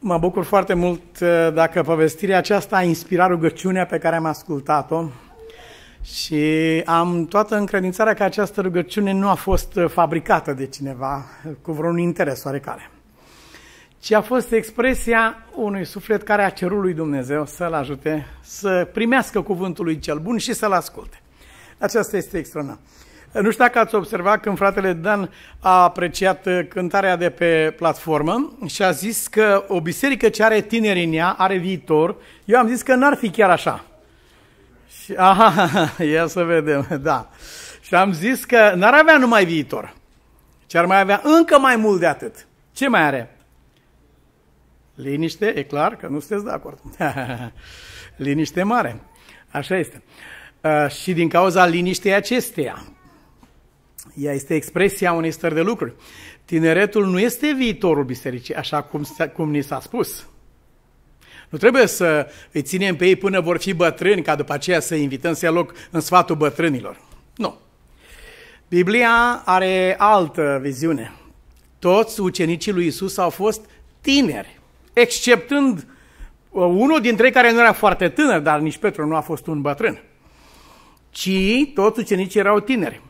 Mă bucur foarte mult uh, dacă povestirea aceasta a inspirat rugăciunea pe care am ascultat-o și am toată încredințarea că această rugăciune nu a fost uh, fabricată de cineva uh, cu vreun interes oarecare, ci a fost expresia unui suflet care a cerut lui Dumnezeu să-l ajute să primească cuvântul lui cel bun și să-l asculte. Aceasta este extraordinar. Nu știu dacă ați observat când fratele Dan a apreciat uh, cântarea de pe platformă și a zis că o biserică ce are tineri în ea are viitor. Eu am zis că n-ar fi chiar așa. Și, aha, ia să vedem, da. Și am zis că n-ar avea numai viitor, ci ar mai avea încă mai mult de atât. Ce mai are? Liniște, e clar că nu sunteți de acord. Liniște mare, așa este. Uh, și din cauza liniștei acesteia, ea este expresia unei stări de lucruri. Tineretul nu este viitorul bisericii, așa cum, cum ni s-a spus. Nu trebuie să îi ținem pe ei până vor fi bătrâni, ca după aceea să invităm să ia loc în sfatul bătrânilor. Nu. Biblia are altă viziune. Toți ucenicii lui Isus au fost tineri, exceptând uh, unul dintre ei care nu era foarte tânăr, dar nici Petru nu a fost un bătrân. Ci toți ucenicii erau tineri.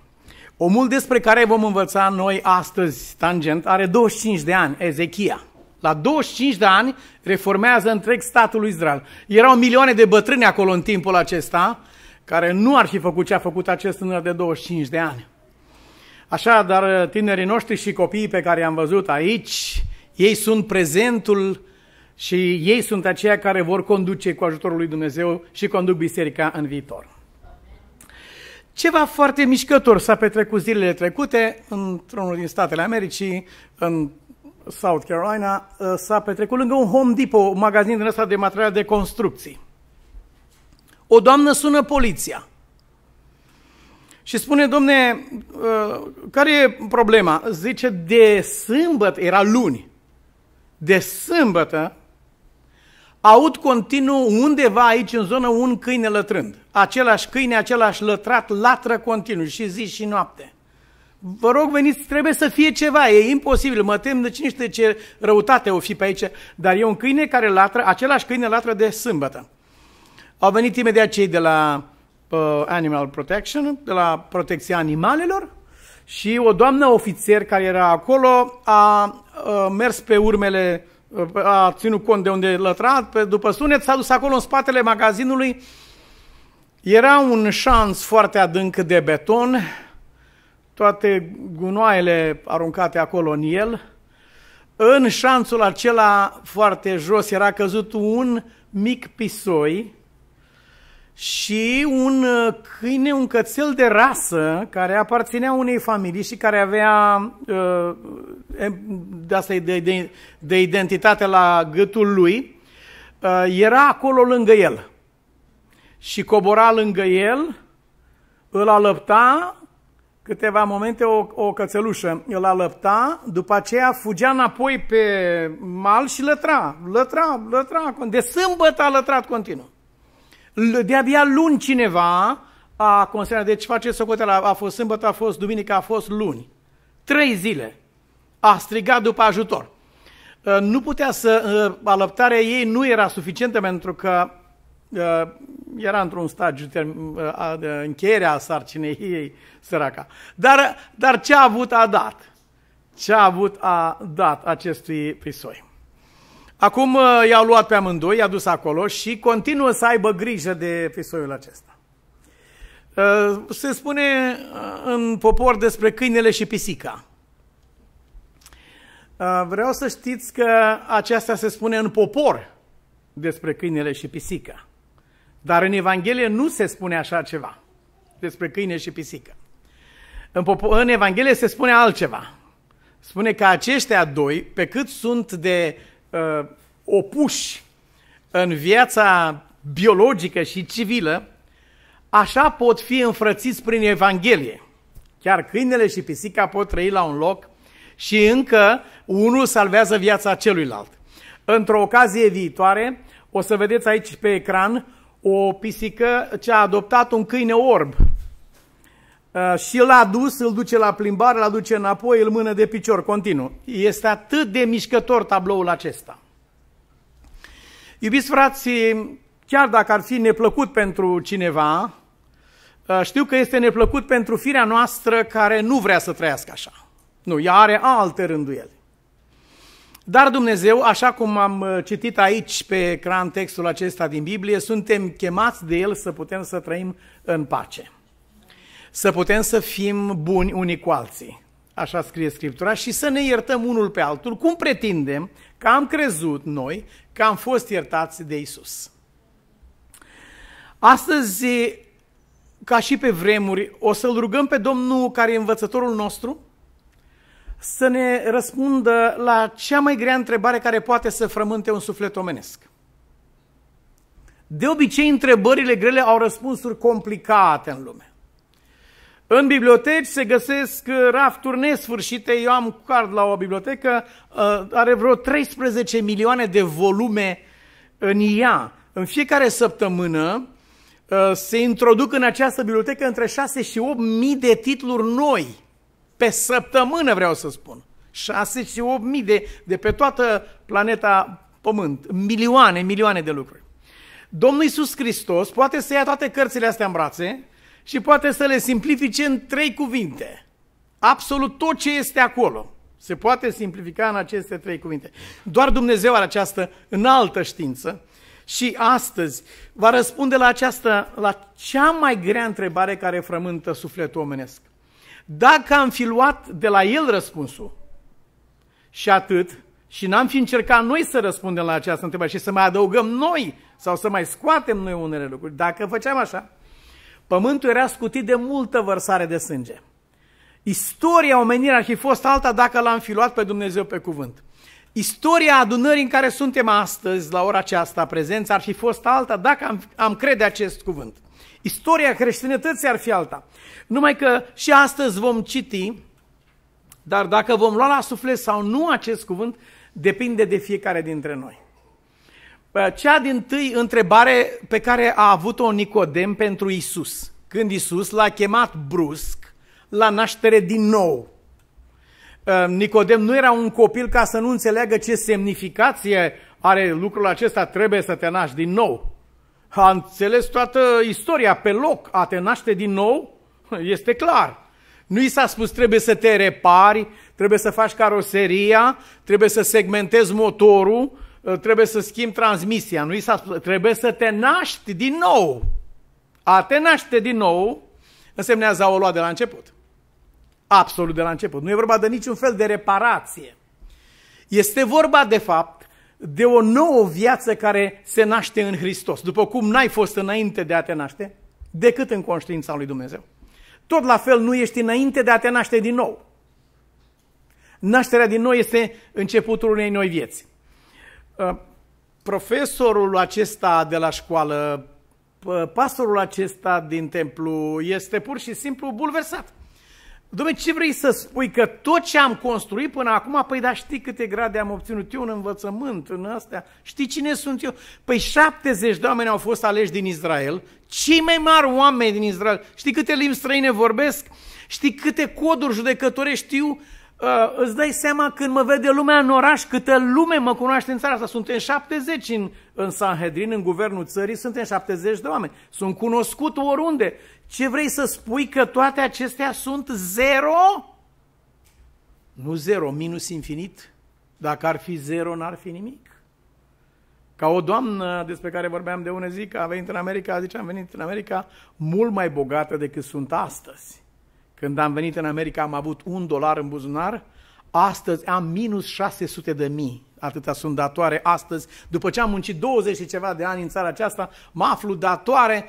Omul despre care vom învăța noi astăzi, tangent, are 25 de ani, Ezechia. La 25 de ani reformează întreg statul lui Israel. Erau milioane de bătrâni acolo în timpul acesta, care nu ar fi făcut ce a făcut acest tânăr de 25 de ani. Așa, dar tinerii noștri și copiii pe care i-am văzut aici, ei sunt prezentul și ei sunt aceia care vor conduce cu ajutorul lui Dumnezeu și conduc biserica în viitor. Ceva foarte mișcător s-a petrecut zilele trecute într-unul din statele Americii, în South Carolina, ă, s-a petrecut lângă un Home Depot, un magazin din ăsta de materiale de construcții. O doamnă sună poliția și spune, domne, ă, care e problema? Zice, de sâmbătă, era luni, de sâmbătă, aud continuu undeva aici în zonă un câine lătrând același câine, același lătrat, latră continuu și zi și noapte. Vă rog, veniți, trebuie să fie ceva, e imposibil, mă tem de cine știe ce răutate o fi pe aici, dar e un câine care latră, același câine latră de sâmbătă. Au venit imediat cei de la uh, Animal Protection, de la protecția animalelor și o doamnă ofițer care era acolo a, a uh, mers pe urmele, uh, a ținut cont de unde lătrat, pe, după sunet s-a dus acolo în spatele magazinului era un șans foarte adânc de beton, toate gunoaiele aruncate acolo în el. În șanțul acela foarte jos era căzut un mic pisoi și un uh, câine, un cățel de rasă care aparținea unei familii și care avea uh, de asta de, de, de identitate la gâtul lui, uh, era acolo lângă el și cobora lângă el, îl alăpta, câteva momente o, o cățelușă îl alăpta, după aceea fugea înapoi pe mal și lătra, lătra, lătra, de sâmbătă a lătrat continuu. De-abia luni cineva a considerat, deci face socoteala, a fost sâmbătă, a fost duminică, a fost luni. Trei zile a strigat după ajutor. Ă, nu putea să, ă, alăptarea ei nu era suficientă pentru că Uh, era într-un stagiu uh, de încheierea sarcinei ei săraca. Dar, dar ce a avut a dat? Ce a avut a dat acestui pisoi? Acum uh, i-au luat pe amândoi, i-a dus acolo și continuă să aibă grijă de pisoiul acesta. Se spune în popor despre câinele și pisica. Vreau să știți că aceasta se spune în popor despre câinele și pisica. Dar în Evanghelie nu se spune așa ceva despre câine și pisică. În, în Evanghelie se spune altceva. Spune că aceștia doi, pe cât sunt de uh, opuși în viața biologică și civilă, așa pot fi înfrățiți prin Evanghelie. Chiar câinele și pisica pot trăi la un loc și încă unul salvează viața celuilalt. Într-o ocazie viitoare, o să vedeți aici pe ecran o pisică ce a adoptat un câine orb uh, și l-a dus, îl duce la plimbare, l-a duce înapoi, îl mână de picior, continuu. Este atât de mișcător tabloul acesta. Iubiți frați, chiar dacă ar fi neplăcut pentru cineva, uh, știu că este neplăcut pentru firea noastră care nu vrea să trăiască așa. Nu, ea are alte rânduieli. Dar Dumnezeu, așa cum am uh, citit aici pe ecran textul acesta din Biblie, suntem chemați de El să putem să trăim în pace. Să putem să fim buni unii cu alții. Așa scrie Scriptura și să ne iertăm unul pe altul, cum pretindem că am crezut noi că am fost iertați de Isus. Astăzi, ca și pe vremuri, o să-L rugăm pe Domnul care e învățătorul nostru, să ne răspundă la cea mai grea întrebare care poate să frământe un suflet omenesc. De obicei, întrebările grele au răspunsuri complicate în lume. În biblioteci se găsesc rafturi nesfârșite. Eu am card la o bibliotecă, uh, are vreo 13 milioane de volume în ea. În fiecare săptămână uh, se introduc în această bibliotecă între 6 și 8 mii de titluri noi. Pe săptămână vreau să spun. 6 și 8 mii de, de pe toată planeta Pământ. Milioane, milioane de lucruri. Domnul Iisus Hristos poate să ia toate cărțile astea în brațe și poate să le simplifice în trei cuvinte. Absolut tot ce este acolo se poate simplifica în aceste trei cuvinte. Doar Dumnezeu are această înaltă știință și astăzi va răspunde la, această, la cea mai grea întrebare care frământă sufletul omenesc. Dacă am fi luat de la el răspunsul și atât, și n-am fi încercat noi să răspundem la această întrebare și să mai adăugăm noi sau să mai scoatem noi unele lucruri, dacă făceam așa, pământul era scutit de multă vărsare de sânge. Istoria omenirii ar fi fost alta dacă l-am fi luat pe Dumnezeu pe cuvânt. Istoria adunării în care suntem astăzi, la ora aceasta, prezența, ar fi fost alta dacă am, am crede acest cuvânt. Istoria creștinătății ar fi alta. Numai că și astăzi vom citi, dar dacă vom lua la suflet sau nu acest cuvânt, depinde de fiecare dintre noi. Cea din tâi întrebare pe care a avut-o Nicodem pentru Isus, când Isus l-a chemat brusc la naștere din nou. Nicodem nu era un copil ca să nu înțeleagă ce semnificație are lucrul acesta, trebuie să te naști din nou a înțeles toată istoria pe loc, a te naște din nou, este clar. Nu i s-a spus trebuie să te repari, trebuie să faci caroseria, trebuie să segmentezi motorul, trebuie să schimbi transmisia. Nu i s-a spus, trebuie să te naști din nou. A te naște din nou însemnează a o lua de la început. Absolut de la început. Nu e vorba de niciun fel de reparație. Este vorba, de fapt, de o nouă viață care se naște în Hristos, după cum n-ai fost înainte de a te naște, decât în conștiința lui Dumnezeu. Tot la fel nu ești înainte de a te naște din nou. Nașterea din nou este începutul unei noi vieți. Uh, profesorul acesta de la școală, uh, pastorul acesta din templu este pur și simplu bulversat. Dom'le, ce vrei să spui? Că tot ce am construit până acum, păi da, știi câte grade am obținut eu în învățământ, în astea? Știi cine sunt eu? Păi 70 de oameni au fost aleși din Israel, cei mai mari oameni din Israel. Știi câte limbi străine vorbesc? Știi câte coduri judecătorești știu? Uh, îți dai seama când mă vede lumea în oraș, câtă lume mă cunoaște în țara asta. Suntem 70 în, în Sanhedrin, în guvernul țării, suntem 70 de oameni. Sunt cunoscut oriunde. Ce vrei să spui că toate acestea sunt zero? Nu zero, minus infinit. Dacă ar fi zero, n-ar fi nimic. Ca o doamnă despre care vorbeam de ună zi, că a venit în America, a am venit în America mult mai bogată decât sunt astăzi. Când am venit în America am avut un dolar în buzunar, astăzi am minus 600 de mii. Atâta sunt datoare astăzi. După ce am muncit 20 și ceva de ani în țara aceasta, mă aflu datoare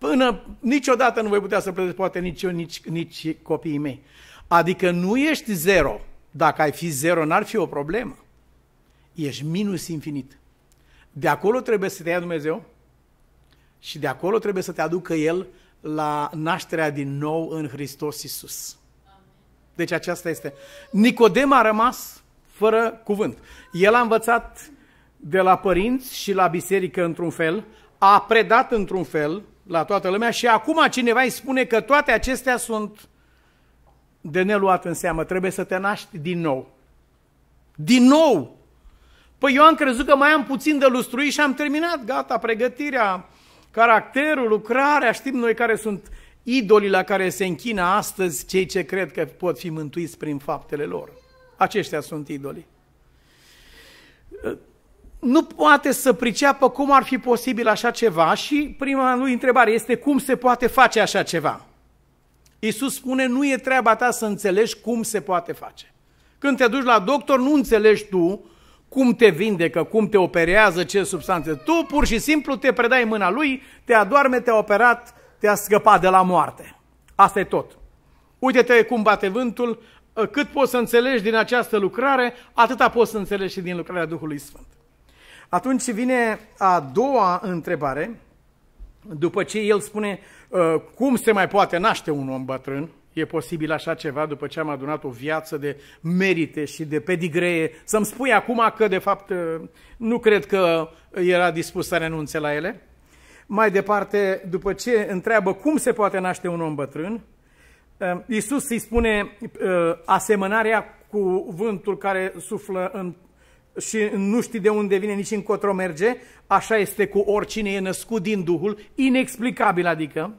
Până niciodată nu voi putea să plătesc poate nici eu, nici, nici copiii mei. Adică nu ești zero. Dacă ai fi zero, n-ar fi o problemă. Ești minus infinit. De acolo trebuie să te ia Dumnezeu și de acolo trebuie să te aducă El la nașterea din nou în Hristos Iisus. Deci aceasta este. Nicodem a rămas fără cuvânt. El a învățat de la părinți și la biserică într-un fel, a predat într-un fel, la toată lumea și acum cineva îi spune că toate acestea sunt de neluat în seamă, trebuie să te naști din nou. Din nou! Păi eu am crezut că mai am puțin de lustruit și am terminat, gata, pregătirea, caracterul, lucrarea, știm noi care sunt idolii la care se închină astăzi cei ce cred că pot fi mântuiți prin faptele lor. Aceștia sunt idolii nu poate să priceapă cum ar fi posibil așa ceva și prima lui întrebare este cum se poate face așa ceva. Iisus spune, nu e treaba ta să înțelegi cum se poate face. Când te duci la doctor, nu înțelegi tu cum te vindecă, cum te operează, ce substanțe. Tu pur și simplu te predai în mâna lui, te adorme, te-a operat, te-a scăpat de la moarte. Asta e tot. Uite-te cum bate vântul, cât poți să înțelegi din această lucrare, atâta poți să înțelegi și din lucrarea Duhului Sfânt. Atunci vine a doua întrebare, după ce el spune ă, cum se mai poate naște un om bătrân, e posibil așa ceva după ce am adunat o viață de merite și de pedigree, să-mi spui acum că de fapt ă, nu cred că era dispus să renunțe la ele? Mai departe, după ce întreabă cum se poate naște un om bătrân, ă, Iisus îi spune asemănarea cu vântul care suflă în și nu știi de unde vine, nici încotro merge, așa este cu oricine e născut din Duhul, inexplicabil adică,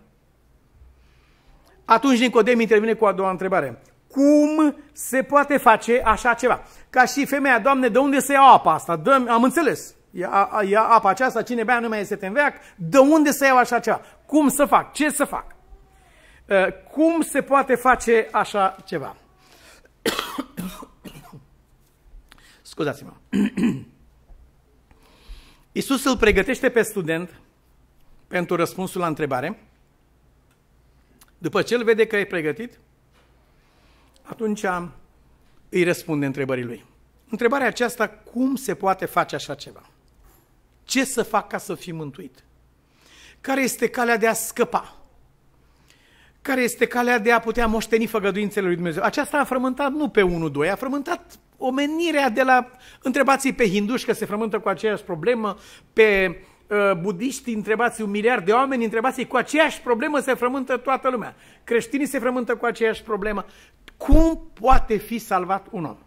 atunci Nicodem intervine cu a doua întrebare. Cum se poate face așa ceva? Ca și femeia, Doamne, de unde se ia apa asta? Dă, am înțeles. Ia, ia apa aceasta, cine bea nu mai este în veac. De unde se iau așa ceva? Cum să fac? Ce să fac? Ă, cum se poate face așa ceva? Scuzați-mă. Isus îl pregătește pe student pentru răspunsul la întrebare. După ce îl vede că e pregătit, atunci îi răspunde întrebării lui. Întrebarea aceasta, cum se poate face așa ceva? Ce să fac ca să fii mântuit? Care este calea de a scăpa? Care este calea de a putea moșteni făgăduințele lui Dumnezeu? Aceasta a frământat nu pe unul, doi, a frământat omenirea de la... Întrebați pe hinduși că se frământă cu aceeași problemă, pe uh, budiști întrebați un miliard de oameni, întrebați cu aceeași problemă se frământă toată lumea. Creștinii se frământă cu aceeași problemă. Cum poate fi salvat un om?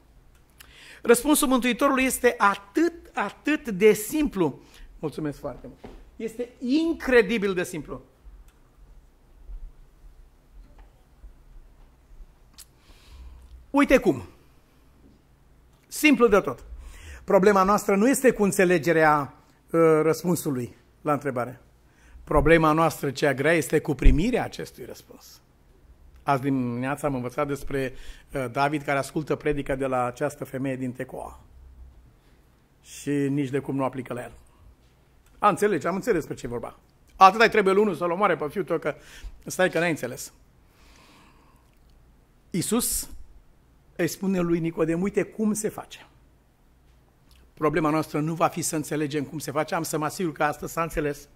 Răspunsul Mântuitorului este atât, atât de simplu. Mulțumesc foarte mult. Este incredibil de simplu. Uite cum. Simplu de tot. Problema noastră nu este cu înțelegerea uh, răspunsului la întrebare. Problema noastră cea grea este cu primirea acestui răspuns. Azi dimineața am învățat despre uh, David care ascultă predica de la această femeie din Tecoa. Și nici de cum nu aplică la el. A, înțeles? am înțeles pe ce vorba. Atât ai trebuie unul să-l omoare pe fiul tău că stai că n-ai înțeles. Iisus îi spune lui Nicodem, uite cum se face. Problema noastră nu va fi să înțelegem cum se face, am să mă asigur că asta s-a înțeles.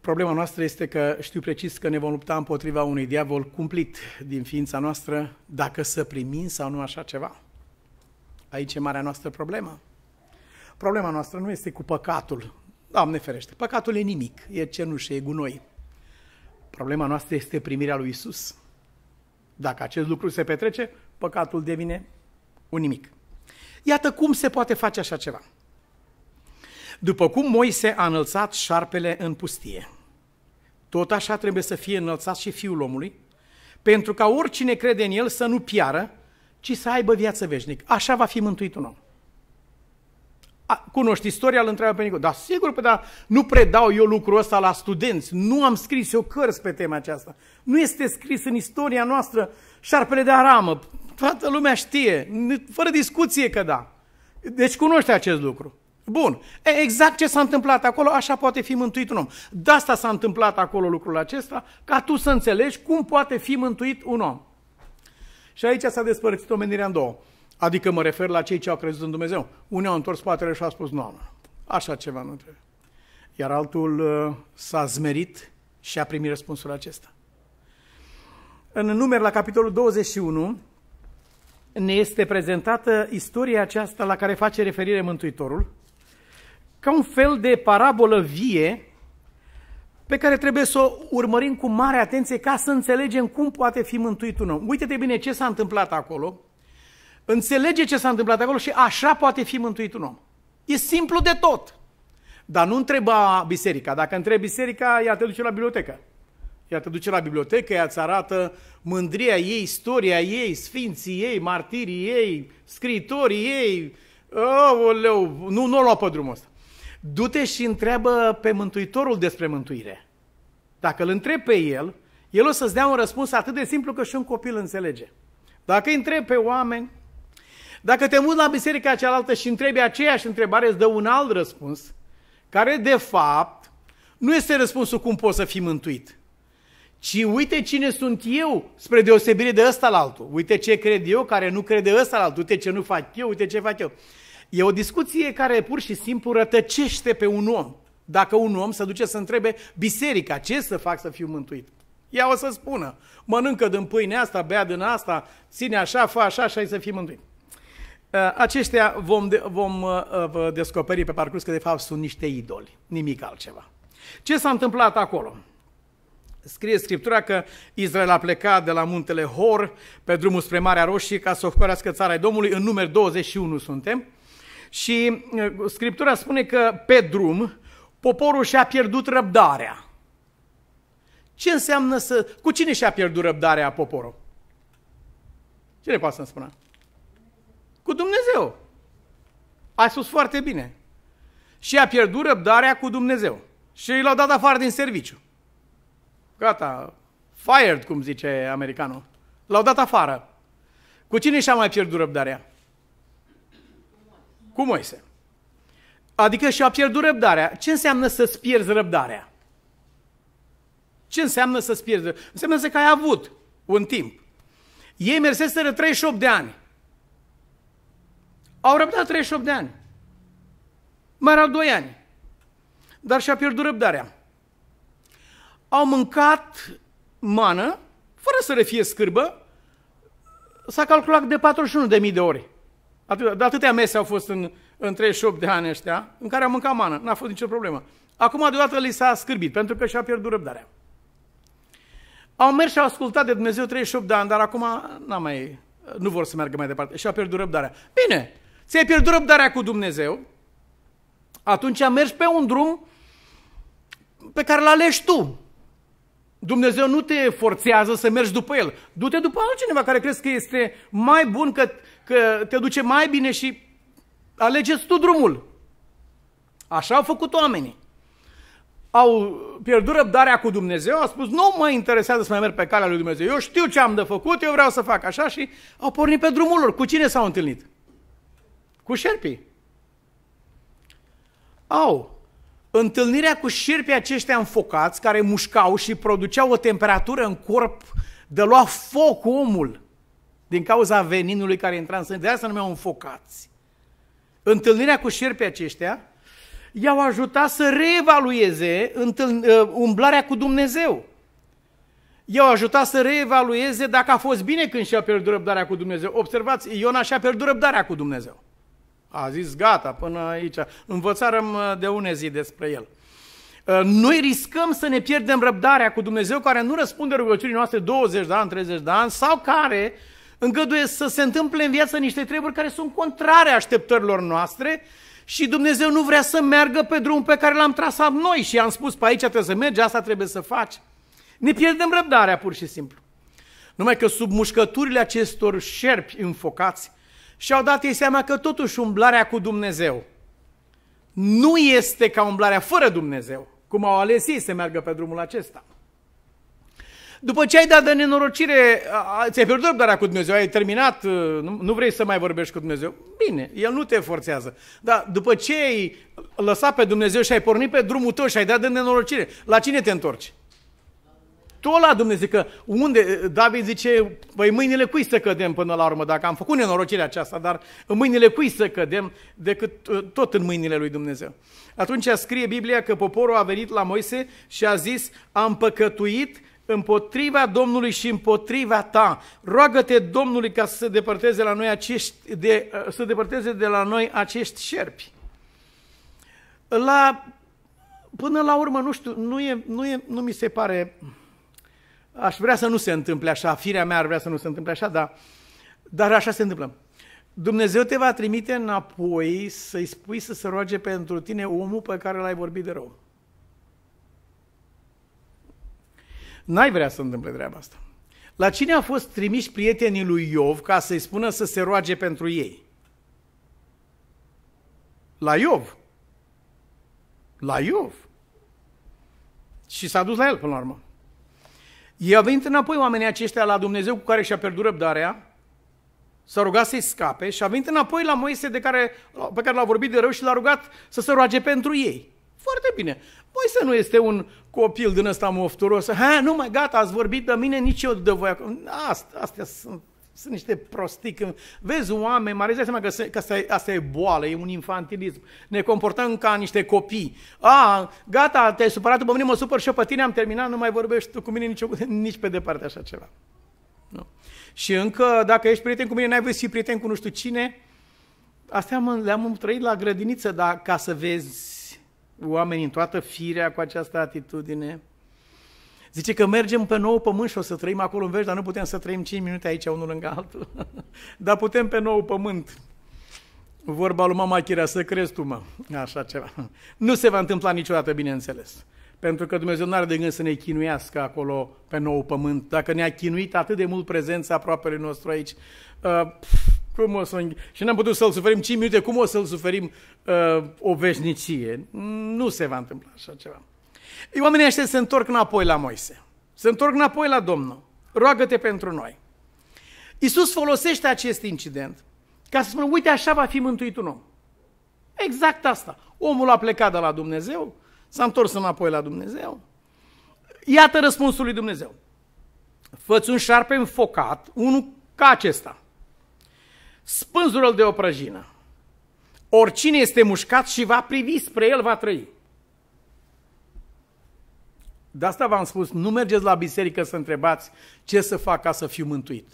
Problema noastră este că știu precis că ne vom lupta împotriva unui diavol cumplit din ființa noastră, dacă să primim sau nu așa ceva. Aici e marea noastră problemă. Problema noastră nu este cu păcatul, Doamne ferește, păcatul e nimic, e cenușă, e gunoi. Problema noastră este primirea lui Isus. Dacă acest lucru se petrece, păcatul devine un nimic. Iată cum se poate face așa ceva. După cum Moise a înălțat șarpele în pustie, tot așa trebuie să fie înălțat și fiul omului, pentru ca oricine crede în el să nu piară, ci să aibă viață veșnic. Așa va fi mântuit un om. A, cunoști istoria, îl întreabă pe Nicu. Da, sigur, pe păi, da, nu predau eu lucrul ăsta la studenți. Nu am scris eu cărți pe tema aceasta. Nu este scris în istoria noastră șarpele de aramă. Toată lumea știe, fără discuție că da. Deci cunoște acest lucru. Bun, e, exact ce s-a întâmplat acolo, așa poate fi mântuit un om. De asta s-a întâmplat acolo lucrul acesta, ca tu să înțelegi cum poate fi mântuit un om. Și aici s-a despărțit omenirea în două. Adică mă refer la cei ce au crezut în Dumnezeu. Unii au întors spatele și au spus, nu, am”. așa ceva nu trebuie. Iar altul uh, s-a zmerit și a primit răspunsul acesta. În numer la capitolul 21 ne este prezentată istoria aceasta la care face referire Mântuitorul, ca un fel de parabolă vie pe care trebuie să o urmărim cu mare atenție ca să înțelegem cum poate fi un om. Uite-te bine ce s-a întâmplat acolo, înțelege ce s-a întâmplat acolo și așa poate fi mântuit un om. E simplu de tot. Dar nu întreba biserica. Dacă întrebi biserica, ea te duce la bibliotecă. Ea te duce la bibliotecă, ea îți arată mândria ei, istoria ei, sfinții ei, martirii ei, scritorii ei. Aoleu, nu, nu o lua pe drumul ăsta. Du-te și întreabă pe Mântuitorul despre mântuire. Dacă îl întrebi pe el, el o să-ți dea un răspuns atât de simplu că și un copil înțelege. Dacă îi întrebi pe oameni, dacă te muți la biserica cealaltă și întrebi aceeași întrebare, îți dă un alt răspuns, care de fapt nu este răspunsul cum poți să fii mântuit, ci uite cine sunt eu spre deosebire de ăsta la altul. Uite ce cred eu care nu crede ăsta la altul, uite ce nu fac eu, uite ce fac eu. E o discuție care pur și simplu rătăcește pe un om. Dacă un om se duce să întrebe biserica ce să fac să fiu mântuit. Ea o să spună, mănâncă din pâinea asta, bea din asta, ține așa, fă așa și ai să fii mântuit. Eh, aceștia vom, vom eh, eh, descoperi pe parcurs că de fapt sunt niște idoli, nimic altceva. Ce s-a întâmplat acolo? Scrie Scriptura că Israel a plecat de la muntele Hor pe drumul spre Marea Roșie ca să ocorească țara Domnului, în număr 21 suntem, și Scriptura spune că pe drum poporul și-a pierdut răbdarea. Ce înseamnă să... Cu cine și-a pierdut răbdarea poporul? Cine poate să-mi spună? Cu Dumnezeu. Ai spus foarte bine. Și a pierdut răbdarea cu Dumnezeu. Și l-au dat afară din serviciu. Gata, fired, cum zice americanul. L-au dat afară. Cu cine și-a mai pierdut răbdarea? Cu Moise. Adică și-a pierdut răbdarea. Ce înseamnă să-ți pierzi răbdarea? Ce înseamnă să-ți pierzi? Înseamnă să că ai avut un timp. Ei merseseră 38 de ani. Au răbdat 38 de ani. Mai erau 2 ani. Dar și-a pierdut răbdarea. Au mâncat mană, fără să le fie scârbă, s-a calculat de 41.000 de, de ore. Atât, de atâtea mese au fost în, în 38 de ani ăștia, în care au mâncat mană. N-a fost nicio problemă. Acum deodată li s-a scârbit, pentru că și-a pierdut răbdarea. Au mers și au ascultat de Dumnezeu 38 de ani, dar acum n mai, nu vor să meargă mai departe. Și-a pierdut răbdarea. Bine, ți-ai pierdut răbdarea cu Dumnezeu, atunci mergi pe un drum pe care îl alegi tu. Dumnezeu nu te forțează să mergi după el. Du-te după altcineva care crezi că este mai bun, că, că te duce mai bine și alegeți tu drumul. Așa au făcut oamenii. Au pierdut răbdarea cu Dumnezeu, au spus, nu mă interesează să mai merg pe calea lui Dumnezeu, eu știu ce am de făcut, eu vreau să fac așa și au pornit pe drumul lor. Cu cine s-au întâlnit? Cu șerpii. Au întâlnirea cu șerpii aceștia înfocați, care mușcau și produceau o temperatură în corp de lua foc omul din cauza veninului care intra în sânge. De asta numeau înfocați. Întâlnirea cu șerpii aceștia i-au ajutat să reevalueze ă, umblarea cu Dumnezeu. I-au ajutat să reevalueze dacă a fost bine când și-a pierdut răbdarea cu Dumnezeu. Observați, Iona și-a pierdut răbdarea cu Dumnezeu. A zis, gata, până aici. Învățarăm uh, de une zi despre el. Uh, noi riscăm să ne pierdem răbdarea cu Dumnezeu care nu răspunde rugăciunii noastre 20 de ani, 30 de ani sau care îngăduie să se întâmple în viață niște treburi care sunt contrare așteptărilor noastre și Dumnezeu nu vrea să meargă pe drum pe care l-am trasat noi și am spus pe aici trebuie să mergi, asta trebuie să faci. Ne pierdem răbdarea pur și simplu. Numai că sub mușcăturile acestor șerpi înfocați și-au dat ei seama că totuși umblarea cu Dumnezeu nu este ca umblarea fără Dumnezeu, cum au ales ei să meargă pe drumul acesta. După ce ai dat de nenorocire, ți-ai pierdut răbdarea cu Dumnezeu, ai terminat, uh, nu, vrei să mai vorbești cu Dumnezeu, bine, El nu te forțează. Dar după ce ai lăsat pe Dumnezeu și ai pornit pe drumul tău și ai dat de nenorocire, la cine te întorci? tot la Dumnezeu, că unde, David zice, păi mâinile cui să cădem până la urmă, dacă am făcut nenorocirea aceasta, dar în mâinile cui să cădem decât uh, tot în mâinile lui Dumnezeu. Atunci scrie Biblia că poporul a venit la Moise și a zis, am păcătuit împotriva Domnului și împotriva ta. Roagă-te Domnului ca să se depărteze, la noi acești, de, uh, să depărteze de la noi acești șerpi. La, până la urmă, nu știu, nu, e, nu, e, nu mi se pare Aș vrea să nu se întâmple așa, firea mea ar vrea să nu se întâmple așa, dar, dar așa se întâmplă. Dumnezeu te va trimite înapoi să-i spui să se roage pentru tine omul pe care l-ai vorbit de rău. N-ai vrea să întâmple treaba asta. La cine a fost trimiși prietenii lui Iov ca să-i spună să se roage pentru ei? La Iov. La Iov. Și s-a dus la el până la urmă. Ei au venit înapoi oamenii aceștia la Dumnezeu cu care și-a pierdut răbdarea, s-a rugat să-i scape și a venit înapoi la Moise de care, pe care l-a vorbit de rău și l-a rugat să se roage pentru ei. Foarte bine. Moise nu este un copil din ăsta mofturos. Ha, nu mai gata, ați vorbit de mine, nici eu de voi. Asta, astea sunt sunt niște prostii când vezi oameni mari, îți seama că, se, că asta, e, asta e boală, e un infantilism. Ne comportăm ca niște copii. A, gata, te-ai supărat după mine, mă supăr și eu pe tine, am terminat, nu mai vorbești tu cu mine nici, nici pe departe așa ceva. Nu. Și încă, dacă ești prieten cu mine, n-ai văzut și prieten cu nu știu cine. Astea am, le-am trăit la grădiniță, dar ca să vezi oamenii în toată firea cu această atitudine, Zice că mergem pe nouă pământ și o să trăim acolo în veci, dar nu putem să trăim 5 minute aici unul lângă altul. dar putem pe nouă pământ. Vorba lui mama Chirea, să crezi tu, mă, așa ceva. Nu se va întâmpla niciodată, bineînțeles. Pentru că Dumnezeu nu are de gând să ne chinuiască acolo pe nou pământ. Dacă ne-a chinuit atât de mult prezența aproapele nostru aici, uh, pf, cum o să... Și n-am putut să-L suferim 5 minute, cum o să-L suferim uh, o veșnicie? Nu se va întâmpla așa ceva. Oamenii ăștia se întorc înapoi la Moise. Se întorc înapoi la Domnul. Roagă-te pentru noi. Iisus folosește acest incident ca să spună, uite, așa va fi mântuit un om. Exact asta. Omul a plecat de la Dumnezeu, s-a întors înapoi la Dumnezeu. Iată răspunsul lui Dumnezeu. Făți un șarpe înfocat, unul ca acesta. Spânzură-l de o prăjină. Oricine este mușcat și va privi spre el, va trăi. De asta v-am spus, nu mergeți la biserică să întrebați ce să fac ca să fiu mântuit.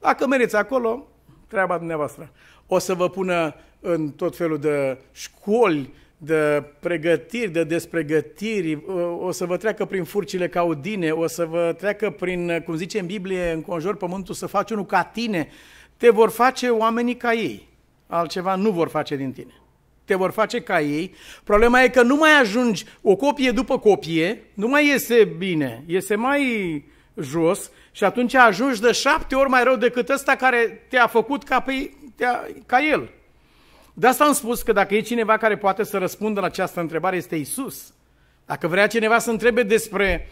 Dacă mergeți acolo, treaba dumneavoastră. O să vă pună în tot felul de școli, de pregătiri, de despregătiri, o să vă treacă prin furcile caudine, o să vă treacă prin, cum zice în Biblie, înconjor pământul să faci unul ca tine. Te vor face oamenii ca ei. Altceva nu vor face din tine te vor face ca ei. Problema e că nu mai ajungi o copie după copie, nu mai iese bine, iese mai jos și atunci ajungi de șapte ori mai rău decât ăsta care te-a făcut ca, pe, te-a, ca el. De asta am spus că dacă e cineva care poate să răspundă la această întrebare, este Isus. Dacă vrea cineva să întrebe despre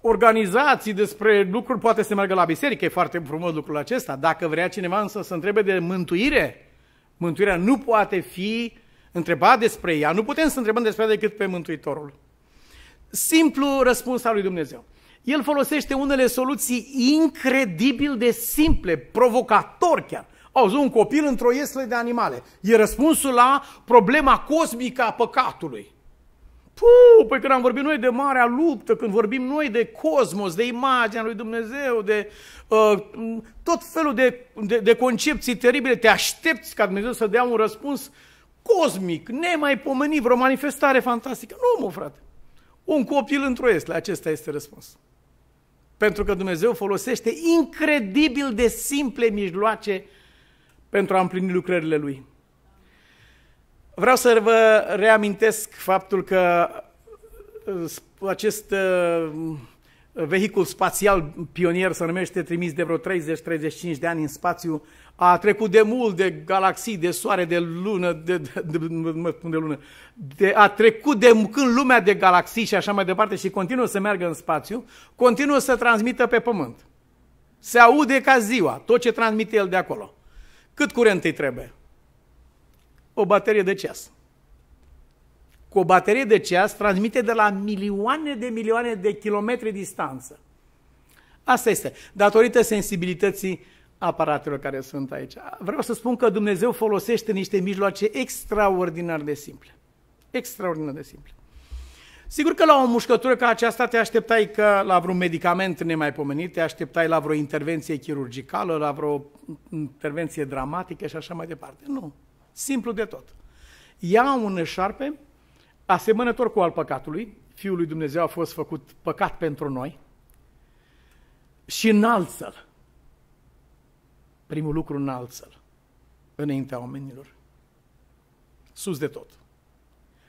organizații, despre lucruri, poate să meargă la biserică, e foarte frumos lucrul acesta. Dacă vrea cineva însă să întrebe de mântuire, mântuirea nu poate fi întreba despre ea, nu putem să întrebăm despre ea decât pe Mântuitorul. Simplu răspuns al lui Dumnezeu. El folosește unele soluții incredibil de simple, provocator chiar. Auzi, un copil într-o ieslă de animale. E răspunsul la problema cosmică a păcatului. Puh, păi când am vorbit noi de marea luptă, când vorbim noi de cosmos, de imaginea lui Dumnezeu, de uh, tot felul de, de, de concepții teribile, te aștepți ca Dumnezeu să dea un răspuns cosmic, nemaipomenit, vreo manifestare fantastică. Nu, mă, frate. Un copil într-o esle, acesta este răspunsul. Pentru că Dumnezeu folosește incredibil de simple mijloace pentru a împlini lucrările Lui. Vreau să vă reamintesc faptul că uh, acest uh, vehicul spațial pionier se numește trimis de vreo 30-35 de ani în spațiu, a trecut de mult de galaxii, de soare, de lună, de, de, de, mă spun de lună, de, a trecut de când lumea de galaxii și așa mai departe și continuă să meargă în spațiu, continuă să transmită pe pământ. Se aude ca ziua, tot ce transmite el de acolo. Cât curent îi trebuie? O baterie de ceas. Cu o baterie de ceas transmite de la milioane de milioane de kilometri distanță. Asta este. Datorită sensibilității aparatelor care sunt aici. Vreau să spun că Dumnezeu folosește niște mijloace extraordinar de simple. Extraordinar de simple. Sigur că la o mușcătură ca aceasta te așteptai că la vreun medicament nemaipomenit, te așteptai la vreo intervenție chirurgicală, la vreo intervenție dramatică și așa mai departe. Nu. Simplu de tot. Ia un șarpe asemănător cu al păcatului, Fiul lui Dumnezeu a fost făcut păcat pentru noi, și înalță-l primul lucru înalță-l înaintea oamenilor. Sus de tot.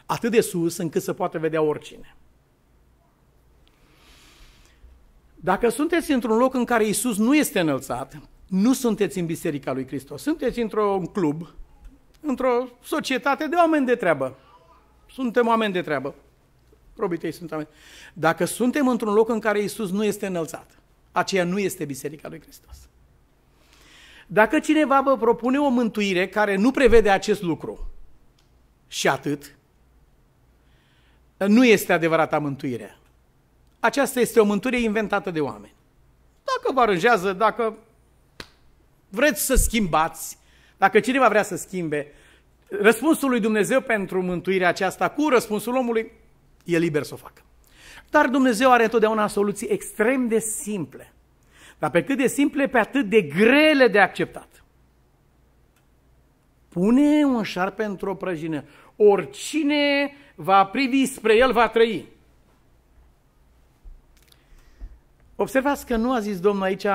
Atât de sus încât să poată vedea oricine. Dacă sunteți într-un loc în care Isus nu este înălțat, nu sunteți în Biserica lui Hristos. Sunteți într-un club, într-o societate de oameni de treabă. Suntem oameni de treabă. Robii sunt oameni. Dacă suntem într-un loc în care Isus nu este înălțat, aceea nu este Biserica lui Hristos. Dacă cineva vă propune o mântuire care nu prevede acest lucru și atât, nu este adevărata mântuire. Aceasta este o mântuire inventată de oameni. Dacă vă aranjează, dacă vreți să schimbați, dacă cineva vrea să schimbe răspunsul lui Dumnezeu pentru mântuirea aceasta cu răspunsul omului, e liber să o facă. Dar Dumnezeu are întotdeauna soluții extrem de simple. Dar pe cât de simple, pe atât de grele de acceptat. Pune un șarpe într-o prăjină. Oricine va privi spre el va trăi. Observați că nu a zis Domnul aici,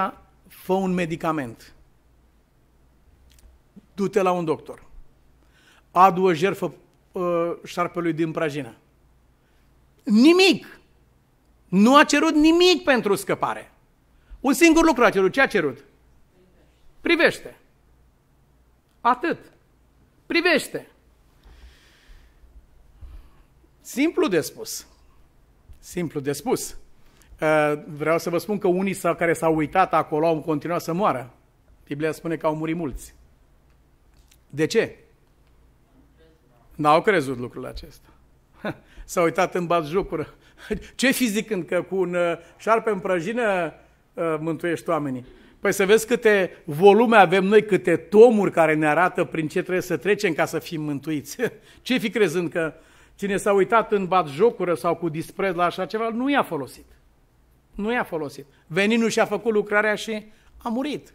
fă un medicament. Du-te la un doctor. Adu o jerfă uh, șarpelui din prajină. Nimic! Nu a cerut nimic pentru scăpare. Un singur lucru a cerut. Ce a cerut? Privește. Atât. Privește. Simplu de spus. Simplu de spus. Uh, vreau să vă spun că unii care s-au uitat acolo au continuat să moară. Biblia spune că au murit mulți. De ce? N-au crezut lucrul acesta. S-au uitat în bat jucură. Ce fizicând că cu un uh, șarpe în prăjină Uh, mântuiești oamenii. Păi să vezi câte volume avem noi, câte tomuri care ne arată prin ce trebuie să trecem ca să fim mântuiți. Ce fi crezând că cine s-a uitat în jocură sau cu dispreț la așa ceva, nu i-a folosit. Nu i-a folosit. Veninul și-a făcut lucrarea și a murit.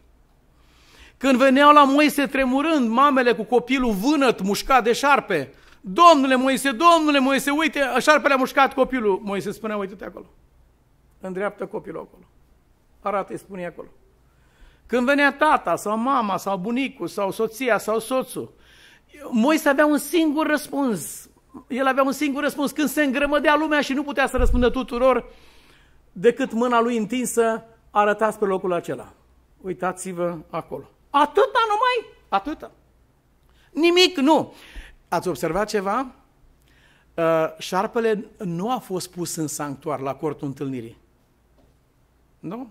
Când veneau la Moise tremurând, mamele cu copilul vânăt, mușcat de șarpe, Domnule Moise, domnule Moise, uite, șarpele a mușcat copilul. Moise spunea, uite-te acolo. Îndreaptă copilul acolo arată, spune acolo. Când venea tata sau mama sau bunicul sau soția sau soțul, Moise avea un singur răspuns. El avea un singur răspuns. Când se îngrămădea lumea și nu putea să răspundă tuturor, decât mâna lui întinsă arăta spre locul acela. Uitați-vă acolo. Atâta numai? Atâta. Nimic nu. Ați observat ceva? Uh, șarpele nu a fost pus în sanctuar la cortul întâlnirii. Nu?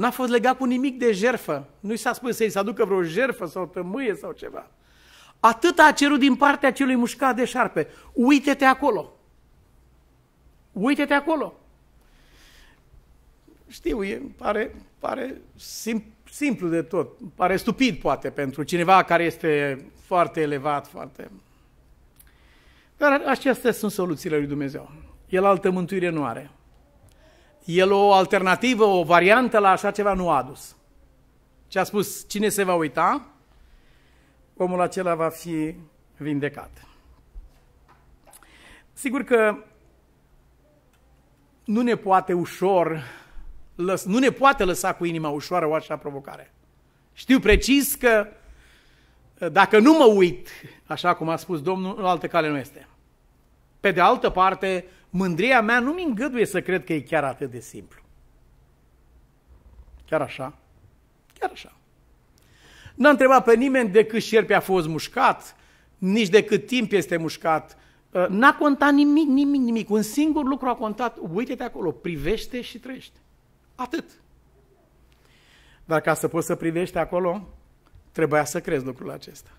N-a fost legat cu nimic de jerfă. Nu i s-a spus să-i se aducă vreo jerfă sau tămâie sau ceva. Atât a cerut din partea celui mușcat de șarpe. Uite-te acolo. Uite-te acolo. Știu, e, pare, pare sim, simplu de tot. Pare stupid, poate, pentru cineva care este foarte elevat, foarte... Dar acestea sunt soluțiile lui Dumnezeu. El altă mântuire nu are el o alternativă, o variantă la așa ceva nu a adus. Ce a spus, cine se va uita, omul acela va fi vindecat. Sigur că nu ne poate ușor, nu ne poate lăsa cu inima ușoară o așa provocare. Știu precis că ă, dacă nu mă uit, așa cum a spus Domnul, în altă cale nu este. Pe de altă parte, mândria mea nu mi îngăduie să cred că e chiar atât de simplu. Chiar așa? Chiar așa. N-a întrebat pe nimeni de cât șerpi a fost mușcat, nici de cât timp este mușcat. Uh, n-a contat nimic, nimic, nimic. Un singur lucru a contat. Uite-te acolo, privește și trăiește. Atât. Dar ca să poți să privești acolo, trebuia să crezi lucrul acesta.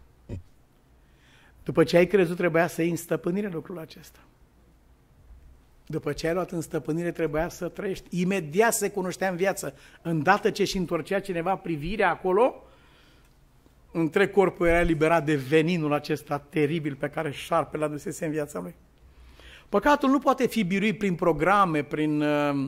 După ce ai crezut, trebuia să iei în stăpânire lucrul acesta. După ce ai luat în stăpânire, trebuia să trăiești. Imediat se cunoștea în viață. Îndată ce și întorcea cineva privirea acolo, între corpul era liberat de veninul acesta teribil pe care șarpele adusese în viața lui. Păcatul nu poate fi biruit prin programe, prin uh,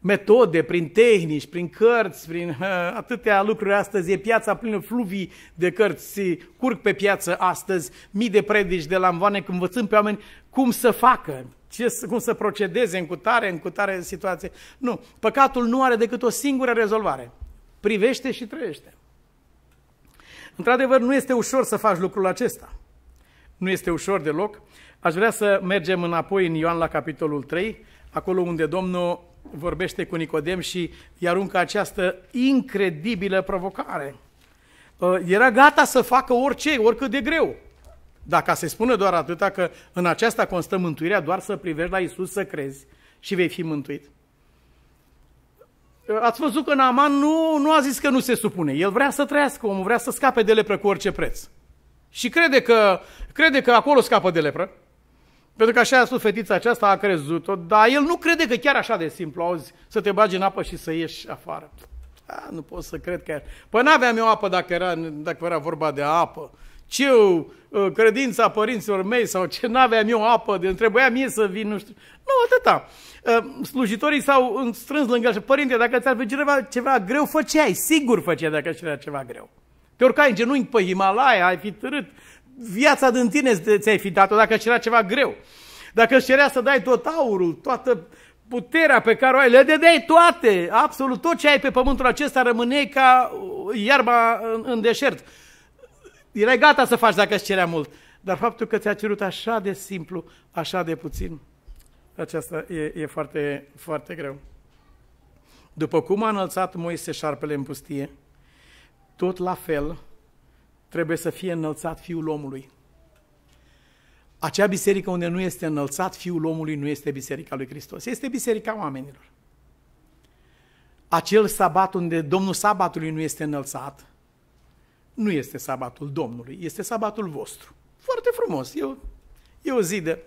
metode, prin tehnici, prin cărți, prin uh, atâtea lucruri. Astăzi e piața plină fluvii de cărți, curg pe piață astăzi mii de predici de la învoane, învățând pe oameni cum să facă, ce, cum să procedeze în cutare, în cutare situație. Nu, păcatul nu are decât o singură rezolvare. Privește și trăiește. Într-adevăr, nu este ușor să faci lucrul acesta. Nu este ușor deloc. Aș vrea să mergem înapoi în Ioan la capitolul 3, acolo unde Domnul vorbește cu Nicodem și îi aruncă această incredibilă provocare. Ă, era gata să facă orice, oricât de greu. Dar ca spune doar atâta că în aceasta constă mântuirea, doar să privești la Isus, să crezi și vei fi mântuit. Ă, ați văzut că Naaman nu, nu a zis că nu se supune. El vrea să trăiască, omul vrea să scape de lepră cu orice preț. Și crede că, crede că acolo scapă de lepră. Pentru că așa a spus fetița aceasta, a crezut-o, dar el nu crede că chiar așa de simplu, auzi, să te bagi în apă și să ieși afară. A, nu pot să cred că... Păi n-aveam eu apă dacă era, dacă era vorba de apă ce eu, uh, credința părinților mei sau ce n-aveam eu apă, de trebuia mie să vin, nu știu. Nu, atâta. Uh, slujitorii s-au strâns lângă el și, părinte, dacă ți-ar fi ceva, ceva greu, făceai, sigur făceai dacă ți-ar ceva greu. Te urcai în genunchi pe Himalaya, ai fi târât, viața din tine ți-ai fi dat-o dacă ți ceva greu. Dacă îți cerea să dai tot aurul, toată puterea pe care o ai, le dai toate, absolut tot ce ai pe pământul acesta rămâne ca uh, iarba în, în deșert erai gata să faci dacă îți cerea mult. Dar faptul că ți-a cerut așa de simplu, așa de puțin, aceasta e, e foarte, foarte greu. După cum a înălțat Moise șarpele în pustie, tot la fel trebuie să fie înălțat Fiul omului. Acea biserică unde nu este înălțat Fiul omului nu este biserica lui Hristos, este biserica oamenilor. Acel sabat unde Domnul sabatului nu este înălțat, nu este sabatul Domnului, este sabatul vostru. Foarte frumos, e o, e o zi de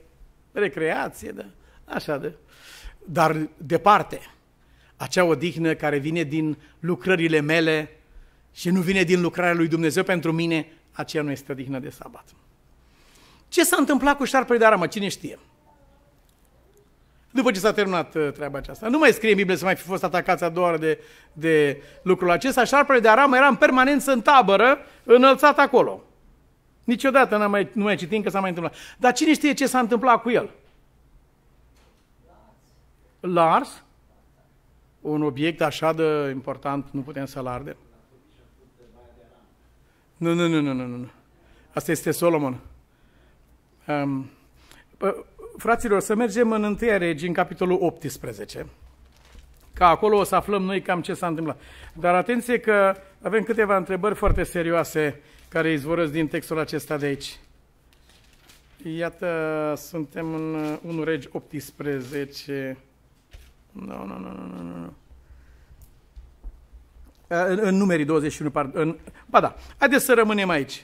recreație, de, așa de... Dar departe, acea odihnă care vine din lucrările mele și nu vine din lucrarea lui Dumnezeu pentru mine, aceea nu este odihnă de sabat. Ce s-a întâmplat cu șarpele de aramă? Cine știe? după ce s-a terminat uh, treaba aceasta. Nu mai scrie în Biblie să mai fi fost atacați a doua oară de, de lucrul acesta. Șarpele de aramă era în permanență în tabără, înălțat acolo. Niciodată n-am mai, nu mai citim că s-a mai întâmplat. Dar cine știe ce s-a întâmplat cu el? Lars, un obiect așa de important, nu putem să-l ardem. Nu, nu, nu, nu, nu, nu. Asta este Solomon. Um, fraților, să mergem în 1 Regii, în capitolul 18, ca acolo o să aflăm noi cam ce s-a întâmplat. Dar atenție că avem câteva întrebări foarte serioase care izvorăsc din textul acesta de aici. Iată, suntem în 1 Regi 18. Nu, nu, nu, nu, nu, nu. În, în numerii 21, pardon. În, ba da, haideți să rămânem aici.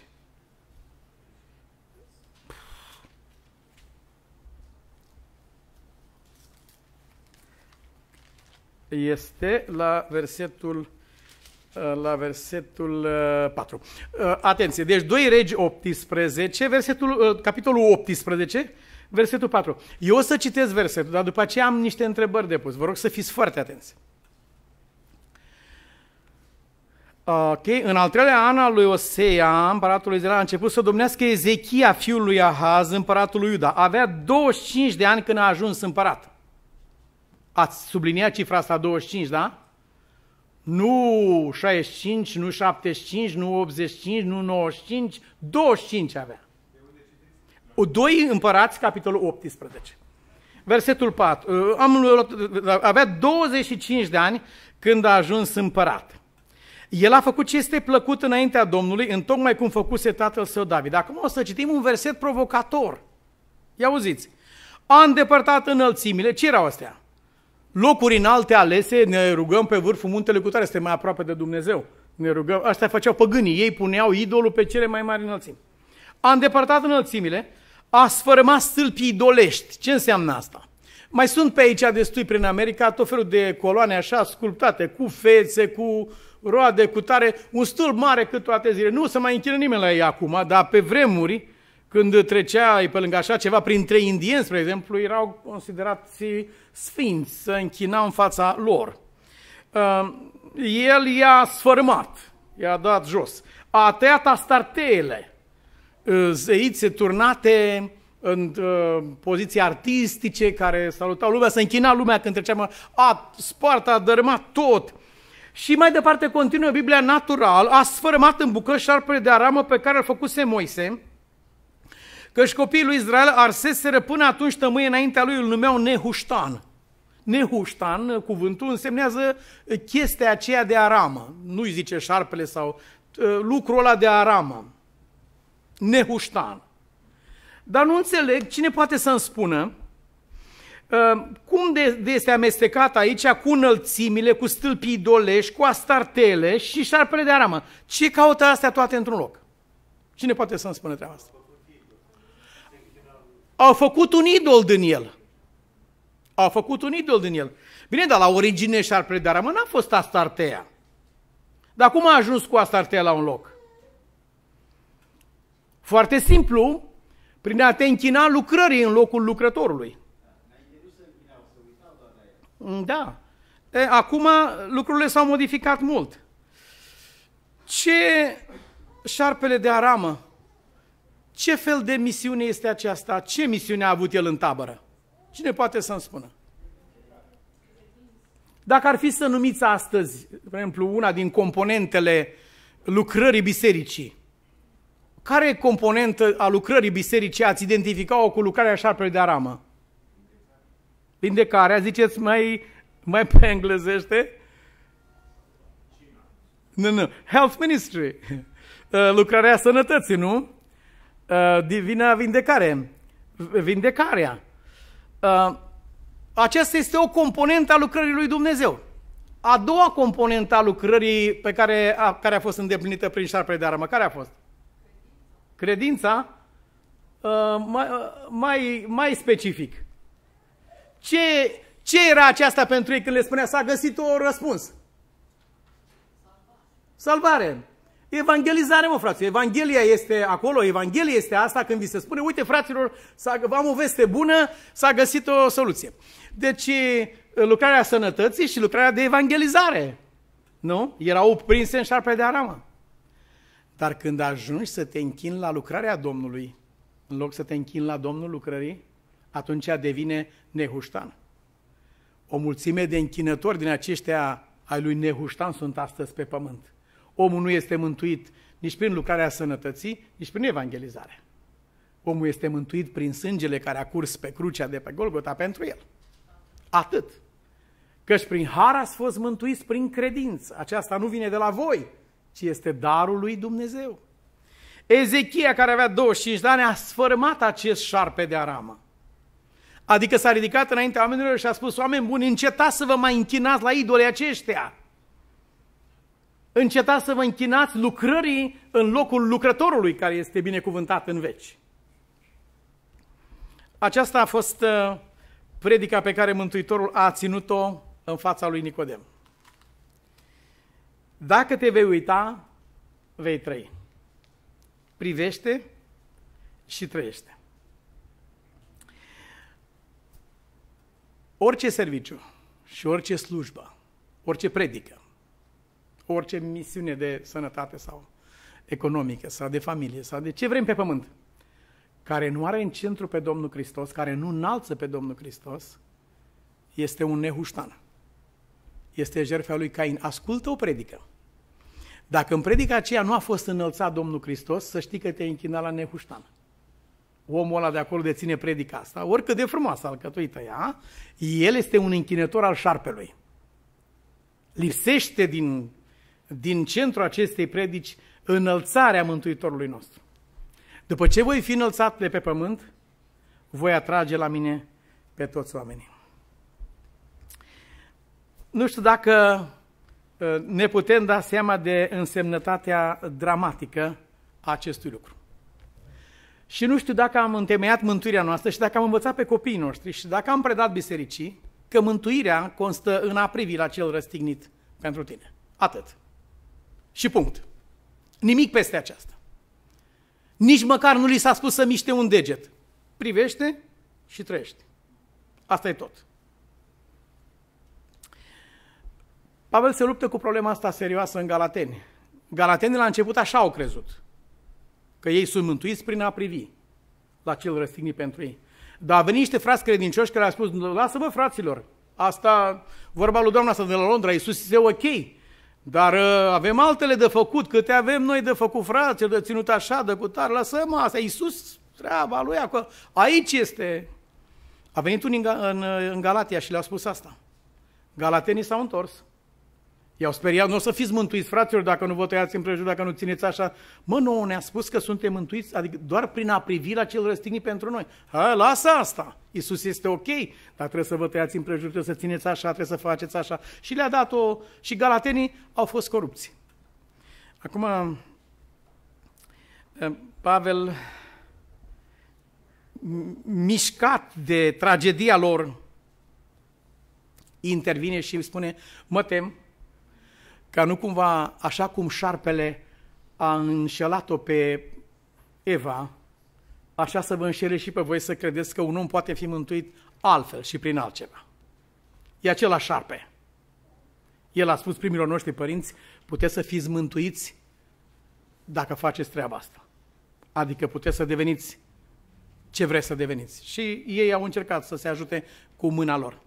este la versetul uh, la versetul 4. Uh, uh, atenție, deci 2 regi 18, versetul, capitolul 18, versetul 4. Eu o să citesc versetul, dar după aceea am niște întrebări de pus. Vă rog să fiți foarte atenți. Ok, în al treilea an al lui Osea, împăratul lui Israel a început să domnească Ezechia, fiul lui Ahaz, împăratul lui Iuda. Avea 25 de ani când a ajuns împărat. Ați subliniat cifra asta 25, da? Nu 65, nu 75, nu 85, nu 95, 25 avea. O, doi împărați, capitolul 18. Versetul 4. Uh, am, uh, avea 25 de ani când a ajuns împărat. El a făcut ce este plăcut înaintea Domnului, în tocmai cum făcuse tatăl său David. Acum o să citim un verset provocator. Ia auziți. A îndepărtat înălțimile. Ce erau astea? locuri în alte alese, ne rugăm pe vârful muntele cu tare, suntem mai aproape de Dumnezeu. Ne rugăm, asta făceau păgânii, ei puneau idolul pe cele mai mari înălțimi. A îndepărtat înălțimile, a sfărâmat stâlpii idolești. Ce înseamnă asta? Mai sunt pe aici destui prin America tot felul de coloane așa sculptate, cu fețe, cu roade, cu tare, un stâlp mare cât toate zile. Nu se mai închină nimeni la ei acum, dar pe vremuri, când treceai pe lângă așa ceva, printre indieni, spre exemplu, erau considerați sfinți, să închinau în fața lor. Uh, el i-a sfărmat, i-a dat jos. A tăiat astarteele, uh, zeițe turnate în uh, poziții artistice care salutau lumea, se închina lumea când trecea. a spart, a dărâmat tot. Și mai departe continuă Biblia natural, a sfărâmat în bucăți șarpele de aramă pe care îl făcuse Moise, Căci copiii lui Israel arseseră până atunci tămâie înaintea lui, îl numeau Nehuștan. Nehuștan, cuvântul, însemnează chestia aceea de aramă. Nu-i zice șarpele sau lucrul ăla de aramă. Nehuștan. Dar nu înțeleg cine poate să-mi spună cum de, este amestecat aici cu înălțimile, cu stâlpii idolești, cu astartele și șarpele de aramă. Ce caută astea toate într-un loc? Cine poate să-mi spună treaba asta? Au făcut un idol din el. Au făcut un idol din el. Bine, dar la origine și-ar predea rămân, a fost Astartea. Dar cum a ajuns cu Astartea la un loc? Foarte simplu, prin a te închina lucrării în locul lucrătorului. Da. E, acum lucrurile s-au modificat mult. Ce șarpele de aramă ce fel de misiune este aceasta? Ce misiune a avut el în tabără? Cine poate să-mi spună? Dacă ar fi să numiți astăzi, de exemplu, una din componentele lucrării bisericii, care componentă a lucrării bisericii ați identifica o cu lucrarea șarpelui de aramă? Vindecarea, ziceți mai, mai pe englezește? Nu, nu. Health Ministry. Lucrarea sănătății, nu? Uh, divină vindecare, vindecarea. Uh, aceasta este o componentă a lucrării lui Dumnezeu. A doua componentă a lucrării pe care a, care a fost îndeplinită prin șarpele de armă, care a fost? Credința, uh, mai, mai, mai specific. Ce, ce era aceasta pentru ei când le spunea s-a găsit o răspuns? Salvare. Salvare. Evangelizare, mă, fraților. Evanghelia este acolo, Evanghelia este asta când vi se spune, uite, fraților, am o veste bună, s-a găsit o soluție. Deci, lucrarea sănătății și lucrarea de evangelizare. Nu? Erau prinse în șarpe de aramă. Dar când ajungi să te închin la lucrarea Domnului, în loc să te închin la Domnul lucrării, atunci devine nehuștan. O mulțime de închinători din aceștia ai lui Nehuștan sunt astăzi pe pământ. Omul nu este mântuit nici prin lucrarea sănătății, nici prin evangelizare. Omul este mântuit prin sângele care a curs pe crucea de pe Golgota pentru el. Atât. Căci prin har ați fost mântuiți prin credință. Aceasta nu vine de la voi, ci este darul lui Dumnezeu. Ezechia, care avea 25 de ani, a sfărmat acest șarpe de aramă. Adică s-a ridicat înaintea oamenilor și a spus, oameni buni, încetați să vă mai închinați la idolii aceștia încetați să vă închinați lucrării în locul lucrătorului care este binecuvântat în veci. Aceasta a fost uh, predica pe care Mântuitorul a ținut-o în fața lui Nicodem. Dacă te vei uita, vei trăi. Privește și trăiește. Orice serviciu și orice slujbă, orice predică, orice misiune de sănătate sau economică sau de familie sau de ce vrem pe pământ, care nu are în centru pe Domnul Hristos, care nu înalță pe Domnul Hristos, este un nehuștan. Este jertfa lui Cain. Ascultă o predică. Dacă în predica aceea nu a fost înălțat Domnul Hristos, să știi că te-ai închinat la nehuștan. Omul ăla de acolo deține predica asta, oricât de frumoasă alcătuită ea, el este un închinător al șarpelui. Lipsește din din centrul acestei predici înălțarea Mântuitorului nostru. După ce voi fi înălțat de pe pământ, voi atrage la mine pe toți oamenii. Nu știu dacă ă, ne putem da seama de însemnătatea dramatică a acestui lucru. Și nu știu dacă am întemeiat mântuirea noastră și dacă am învățat pe copiii noștri și dacă am predat bisericii că mântuirea constă în a privi la cel răstignit pentru tine. Atât. Și punct. Nimic peste aceasta. Nici măcar nu li s-a spus să miște un deget. Privește și trăiește. Asta e tot. Pavel se luptă cu problema asta serioasă în Galateni. Galatenii la început așa au crezut, că ei sunt mântuiți prin a privi la cel răstigni pentru ei. Dar a venit niște frați credincioși care au spus, lasă-vă fraților, asta, vorba lui Doamna asta de la Londra, Iisus este ok, dar uh, avem altele de făcut, câte avem noi de făcut, frate, de ținut așa, de cutare, lăsăm asta, Iisus, treaba lui, acolo. aici este. A venit unul în, în, uh, în Galatia și le-a spus asta. Galatenii s-au întors. I-au speriat, nu o să fiți mântuiți, fraților, dacă nu vă tăiați împrejur, dacă nu țineți așa. Mă, nouă ne-a spus că suntem mântuiți, adică doar prin a privi la cel răstignit pentru noi. Ha, lasă asta! Isus este ok, dar trebuie să vă tăiați împrejur, trebuie să țineți așa, trebuie să faceți așa. Și le-a dat-o, și galatenii au fost corupți. Acum, eh, Pavel, mișcat de tragedia lor, intervine și îmi spune, mă tem ca nu cumva, așa cum șarpele a înșelat-o pe Eva, așa să vă înșele și pe voi să credeți că un om poate fi mântuit altfel și prin altceva. E același șarpe. El a spus primilor noștri părinți, puteți să fiți mântuiți dacă faceți treaba asta. Adică puteți să deveniți ce vreți să deveniți. Și ei au încercat să se ajute cu mâna lor.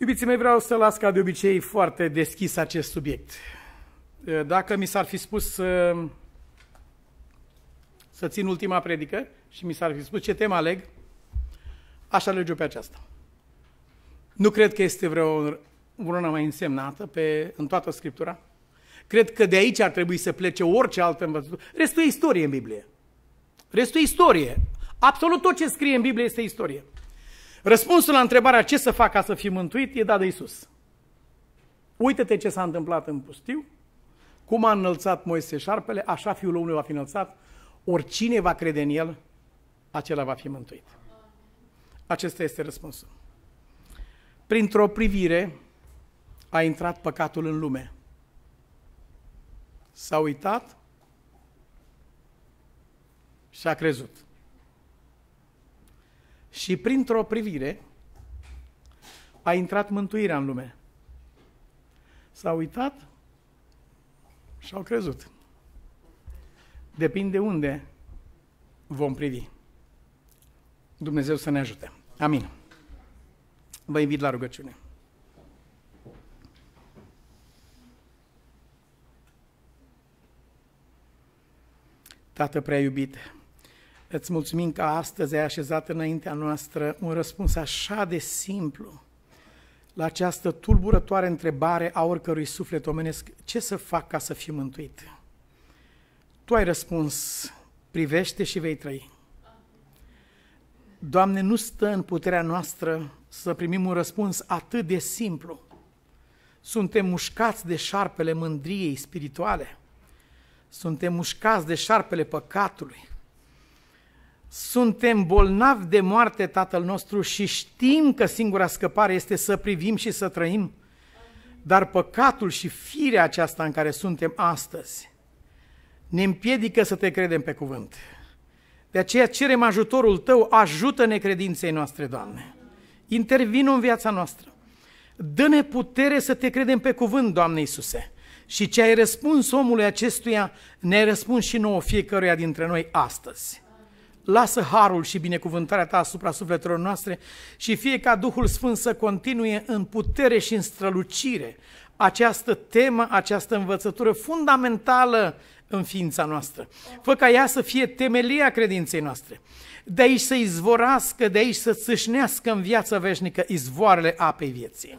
Iubiții mei, vreau să las ca de obicei foarte deschis acest subiect. Eh, dacă mi s-ar fi spus să, eh, să țin ultima predică și mi s-ar fi spus ce temă aleg, aș alege pe aceasta. Nu cred că este vreo una mai însemnată pe, în toată Scriptura. Cred că de aici ar trebui să plece orice altă învățătură. Restul e istorie în Biblie. Restul e istorie. Absolut tot ce scrie în Biblie este istorie. Răspunsul la întrebarea ce să fac ca să fiu mântuit e dat de Isus. Uită-te ce s-a întâmplat în pustiu, cum a înălțat Moise șarpele, așa fiul omului va fi înălțat, oricine va crede în el, acela va fi mântuit. Acesta este răspunsul. Printr-o privire a intrat păcatul în lume. S-a uitat și a crezut. Și printr-o privire a intrat mântuirea în lume. S-a uitat și au crezut. Depinde unde vom privi. Dumnezeu să ne ajute. Amin. Vă invit la rugăciune. Tată prea iubit, Îți mulțumim că astăzi ai așezat înaintea noastră un răspuns așa de simplu la această tulburătoare întrebare a oricărui suflet omenesc, ce să fac ca să fiu mântuit? Tu ai răspuns, privește și vei trăi. Doamne, nu stă în puterea noastră să primim un răspuns atât de simplu. Suntem mușcați de șarpele mândriei spirituale. Suntem mușcați de șarpele păcatului suntem bolnavi de moarte Tatăl nostru și știm că singura scăpare este să privim și să trăim, dar păcatul și firea aceasta în care suntem astăzi ne împiedică să te credem pe cuvânt. De aceea cerem ajutorul tău, ajută-ne credinței noastre, Doamne. Intervin în viața noastră. Dă-ne putere să te credem pe cuvânt, Doamne Iisuse. Și ce ai răspuns omului acestuia, ne-ai răspuns și nouă fiecăruia dintre noi astăzi lasă harul și binecuvântarea ta asupra sufletelor noastre și fie ca Duhul Sfânt să continue în putere și în strălucire această temă, această învățătură fundamentală în ființa noastră. Fă ca ea să fie temelia credinței noastre. De aici să izvorască, de aici să țâșnească în viața veșnică izvoarele apei vieții.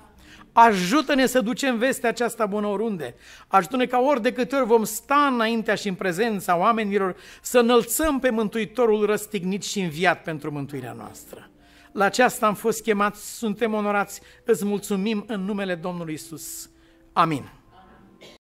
Ajută-ne să ducem vestea aceasta bună oriunde. Ajută-ne ca ori de câte ori vom sta înaintea și în prezența oamenilor să înălțăm pe Mântuitorul răstignit și înviat pentru mântuirea noastră. La aceasta am fost chemați, suntem onorați, îți mulțumim în numele Domnului Isus. Amin.